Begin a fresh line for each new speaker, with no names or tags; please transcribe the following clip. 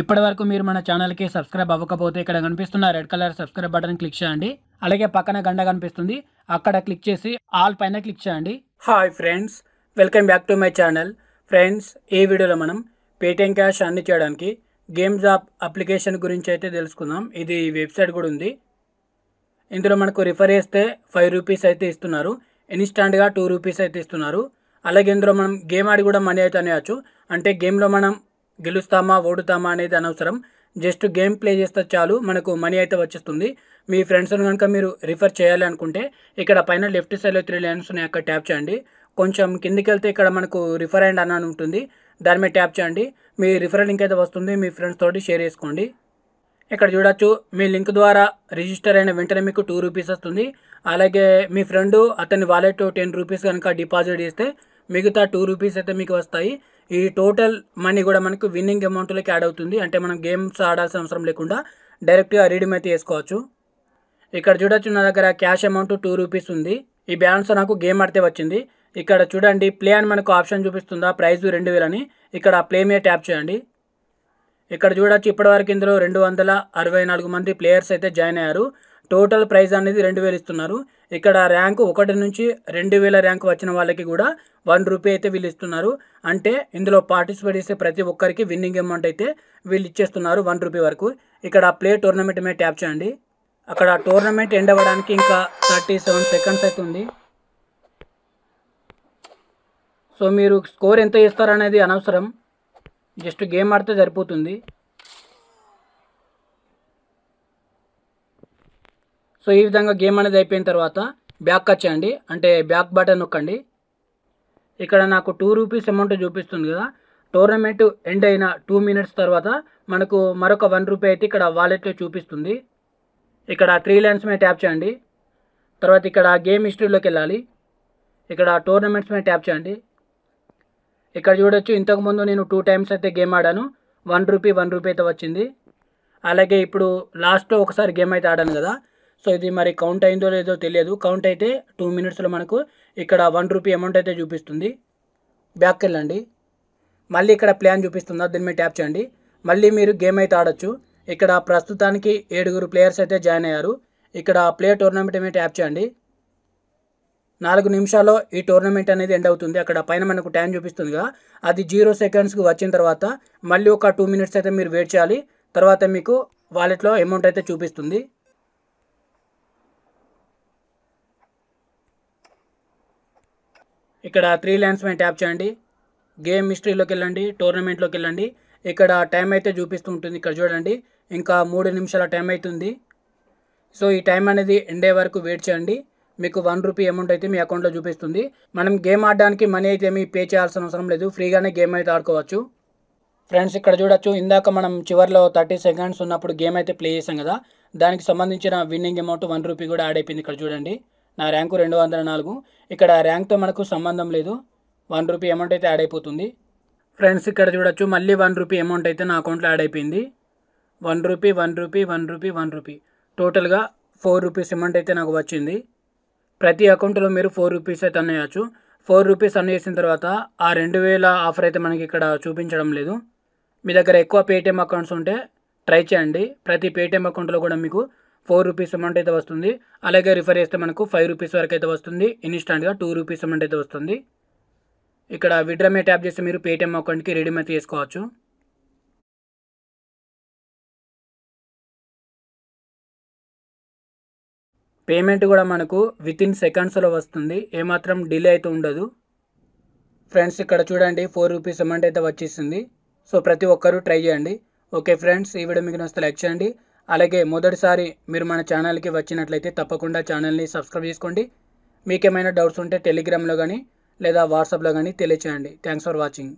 ఇప్పటివరకు మీరు మన ఛానల్కి సబ్స్క్రైబ్ అవ్వకపోతే ఇక్కడ కనిపిస్తున్న red colour subscribe button click చేయండి అలాగే పక్కన గండ కనిపిస్తుంది అక్కడ క్లిక్ చేసి ఆల్ పైన క్లిక్ చేయండి hi friends welcome back to my channel friends ఈ వీడియోలో మనం పేటిఎం క్యాష్ అన్ని చేయడానికి గేమ్స్ యాప్ అప్లికేషన్ గురించి అయితే తెలుసుకుందాం ఇది వెబ్సైట్ కూడా ఉంది ఇందులో మనకు రిఫర్ చేస్తే ఫైవ్ రూపీస్ అయితే ఇస్తున్నారు ఇన్స్టాంట్గా టూ రూపీస్ అయితే ఇస్తున్నారు అలాగే ఇందులో మనం గేమ్ ఆడి కూడా మనీ అయితే అనేవచ్చు అంటే గేమ్లో మనం గెలుస్తామా ఓడుతామా అనేది అనవసరం జస్ట్ గేమ్ ప్లే చేస్తే చాలు మనకు మనీ అయితే వచ్చేస్తుంది మీ ఫ్రెండ్స్ని కనుక మీరు రిఫర్ చేయాలి అనుకుంటే ఇక్కడ పైన లెఫ్ట్ సైడ్లో త్రీ లైన్స్ ఉన్నాయి అక్కడ ట్యాప్ చేయండి కొంచెం కిందికి వెళ్తే ఇక్కడ మనకు రిఫర్ అండ్ అని ఉంటుంది దాని మీద ట్యాప్ చేయండి మీ రిఫర్ లింక్ అయితే వస్తుంది మీ ఫ్రెండ్స్ తోటి షేర్ చేసుకోండి ఇక్కడ చూడొచ్చు మీ లింక్ ద్వారా రిజిస్టర్ అయిన వెంటనే మీకు టూ రూపీస్ వస్తుంది అలాగే మీ ఫ్రెండ్ అతని వాలెట్ టెన్ రూపీస్ కనుక డిపాజిట్ చేస్తే మిగతా టూ రూపీస్ అయితే మీకు వస్తాయి ఈ టోటల్ మనీ కూడా మనకు విన్నింగ్ అమౌంట్లోకి యాడ్ అవుతుంది అంటే మనం గేమ్స్ ఆడాల్సిన అవసరం లేకుండా డైరెక్ట్గా రీడీమ్ అయితే వేసుకోవచ్చు ఇక్కడ చూడొచ్చు నా దగ్గర క్యాష్ అమౌంట్ టూ రూపీస్ ఉంది ఈ బ్యాలెన్స్ నాకు గేమ్ ఆడితే వచ్చింది ఇక్కడ చూడండి ప్లే అని మనకు ఆప్షన్ చూపిస్తుందా ప్రైజ్ రెండు వేలని ఇక్కడ ప్లే మీద ట్యాప్ చేయండి ఇక్కడ చూడొచ్చు ఇప్పటివరకు ఇందులో రెండు వందల అరవై నాలుగు మంది ప్లేయర్స్ అయితే జాయిన్ అయ్యారు టోటల్ ప్రైజ్ అనేది రెండు వేలు ఇస్తున్నారు ఇక్కడ ర్యాంకు ఒకటి నుంచి రెండు వేల ర్యాంకు వచ్చిన వాళ్ళకి కూడా వన్ రూపీ అయితే వీళ్ళు ఇస్తున్నారు అంటే ఇందులో పార్టిసిపేట్ చేసే ప్రతి ఒక్కరికి విన్నింగ్ అమౌంట్ అయితే వీళ్ళు ఇచ్చేస్తున్నారు వన్ రూపీ వరకు ఇక్కడ ప్లే టోర్నమెంట్ మీద ట్యాప్ చేయండి అక్కడ టోర్నమెంట్ ఎండ్ అవ్వడానికి ఇంకా థర్టీ సెవెన్ సెకండ్స్ అవుతుంది సో మీరు స్కోర్ ఎంత ఇస్తారనేది అనవసరం జస్ట్ గేమ్ ఆడితే సరిపోతుంది సో ఈ విధంగా గేమ్ అనేది అయిపోయిన తర్వాత బ్యాక్ వచ్చేయండి అంటే బ్యాక్ బటన్ నొక్కండి ఇక్కడ నాకు టూ రూపీస్ అమౌంట్ చూపిస్తుంది కదా టోర్నమెంట్ ఎండ్ అయిన టూ మినిట్స్ తర్వాత మనకు మరొక వన్ రూపీ అయితే ఇక్కడ వాలెట్లో చూపిస్తుంది ఇక్కడ త్రీ లైన్స్ మీద ట్యాప్ చేయండి తర్వాత ఇక్కడ గేమ్ హిస్టరీలోకి వెళ్ళాలి ఇక్కడ టోర్నమెంట్స్ మీద ట్యాప్ చేయండి ఇక్కడ చూడొచ్చు ఇంతకుముందు నేను టూ టైమ్స్ అయితే గేమ్ ఆడాను వన్ రూపీ వన్ రూపీ అయితే వచ్చింది అలాగే ఇప్పుడు లాస్ట్లో ఒకసారి గేమ్ అయితే ఆడాను కదా సో ఇది మరి కౌంట్ అయిందో లేదో తెలియదు కౌంట్ అయితే టూ మినిట్స్లో మనకు ఇక్కడ వన్ రూపీ అమౌంట్ అయితే చూపిస్తుంది బ్యాక్ వెళ్ళండి మళ్ళీ ఇక్కడ ప్లాన్ చూపిస్తుందా దీని మీద ట్యాప్ చేయండి మళ్ళీ మీరు గేమ్ అయితే ఆడొచ్చు ఇక్కడ ప్రస్తుతానికి ఏడుగురు ప్లేయర్స్ అయితే జాయిన్ అయ్యారు ఇక్కడ ప్లే టోర్నమెంట్ మీద ట్యాప్ చేయండి నాలుగు నిమిషాల్లో ఈ టోర్నమెంట్ అనేది ఎండ్ అవుతుంది అక్కడ పైన మనకు టైం చూపిస్తుందిగా అది జీరో సెకండ్స్కి వచ్చిన తర్వాత మళ్ళీ ఒక టూ మినిట్స్ అయితే మీరు వెయిట్ చేయాలి తర్వాత మీకు వాలెట్లో అమౌంట్ అయితే చూపిస్తుంది ఇక్కడ త్రీ లైన్స్ మీద ట్యాప్ చేయండి గేమ్ హిస్టరీలోకి వెళ్ళండి టోర్నమెంట్లోకి వెళ్ళండి ఇక్కడ టైం అయితే చూపిస్తూ ఉంటుంది ఇక్కడ చూడండి ఇంకా మూడు నిమిషాల టైం అవుతుంది సో ఈ టైం అనేది ఎండే వరకు వెయిట్ చేయండి మీకు వన్ రూపీ అమౌంట్ అయితే మీ అకౌంట్లో చూపిస్తుంది మనం గేమ్ ఆడడానికి మనీ అయితే మీ పే చేయాల్సిన అవసరం లేదు ఫ్రీగానే గేమ్ అయితే ఆడుకోవచ్చు ఫ్రెండ్స్ ఇక్కడ చూడొచ్చు ఇందాక మనం చివరిలో థర్టీ సెకండ్స్ ఉన్నప్పుడు గేమ్ అయితే ప్లే చేసాం కదా దానికి సంబంధించిన విన్నింగ్ అమౌంట్ వన్ రూపీ కూడా యాడ్ అయిపోయింది ఇక్కడ చూడండి నా ర్యాంకు రెండు వందల నాలుగు ఇక్కడ ర్యాంక్తో మనకు సంబంధం లేదు వన్ రూపీ అమౌంట్ అయితే యాడ్ అయిపోతుంది ఫ్రెండ్స్ ఇక్కడ చూడొచ్చు మళ్ళీ వన్ రూపీ అమౌంట్ అయితే నా అకౌంట్లో యాడ్ అయిపోయింది one rupee one rupee one rupee one rupee టోటల్గా ఫోర్ రూపీస్ అమౌంట్ అయితే నాకు వచ్చింది ప్రతి అకౌంట్లో మీరు ఫోర్ రూపీస్ అయితే అన్న చేయొచ్చు ఫోర్ రూపీస్ అన్న చేసిన తర్వాత ఆ రెండు వేల ఆఫర్ అయితే మనకి ఇక్కడ చూపించడం లేదు మీ దగ్గర ఎక్కువ పేటిఎం అకౌంట్స్ ఉంటే ట్రై చేయండి ప్రతి పేటిఎం అకౌంట్లో కూడా మీకు ఫోర్ రూపీస్ అమౌంట్ అయితే వస్తుంది అలాగే రిఫర్ చేస్తే మనకు ఫైవ్ రూపీస్ వరకు అయితే వస్తుంది ఇన్స్టాంట్గా టూ రూపీస్ అమౌంట్ అయితే వస్తుంది ఇక్కడ విడ్రామే ట్యాప్ చేస్తే మీరు పేటిఎం అకౌంట్కి రెడీమ్ అయితే చేసుకోవచ్చు పేమెంట్ కూడా మనకు విత్ ఇన్ సెకండ్స్లో వస్తుంది ఏమాత్రం డిలే అయితే ఉండదు ఫ్రెండ్స్ ఇక్కడ చూడండి ఫోర్ రూపీస్ అమౌంట్ అయితే వచ్చేసింది సో ప్రతి ఒక్కరూ ట్రై చేయండి ఓకే ఫ్రెండ్స్ ఈ వీడియో మీకు నచ్చితే లైక్ చేయండి అలాగే మొదటిసారి మీరు మన ఛానల్కి వచ్చినట్లయితే తప్పకుండా ఛానల్ని సబ్స్క్రైబ్ చేసుకోండి మీకేమైనా డౌట్స్ ఉంటే టెలిగ్రామ్లో కానీ లేదా వాట్సాప్లో కానీ తెలియచేయండి థ్యాంక్స్ ఫర్ వాచింగ్